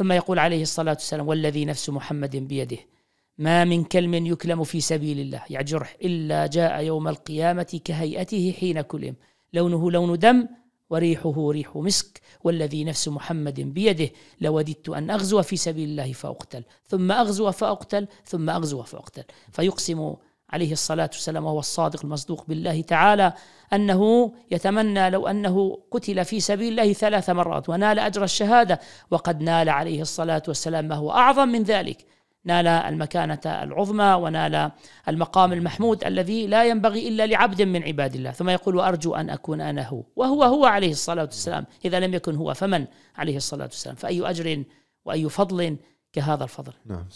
ثم يقول عليه الصلاة والسلام والذي نفس محمد بيده ما من كلم يكلم في سبيل الله يعني جرح إلا جاء يوم القيامة كهيئته حين كلم لونه لون دم وريحه ريح مسك والذي نفس محمد بيده لوددت أن أغزو في سبيل الله فأقتل ثم أغزو فأقتل ثم أغزو فأقتل فيقسم عليه الصلاة والسلام وهو الصادق المصدوق بالله تعالى أنه يتمنى لو أنه قتل في سبيل الله ثلاث مرات ونال أجر الشهادة وقد نال عليه الصلاة والسلام ما هو أعظم من ذلك نال المكانة العظمى ونال المقام المحمود الذي لا ينبغي إلا لعبد من عباد الله ثم يقول وأرجو أن أكون أنا هو وهو هو عليه الصلاة والسلام إذا لم يكن هو فمن عليه الصلاة والسلام فأي أجر وأي فضل كهذا الفضل نعم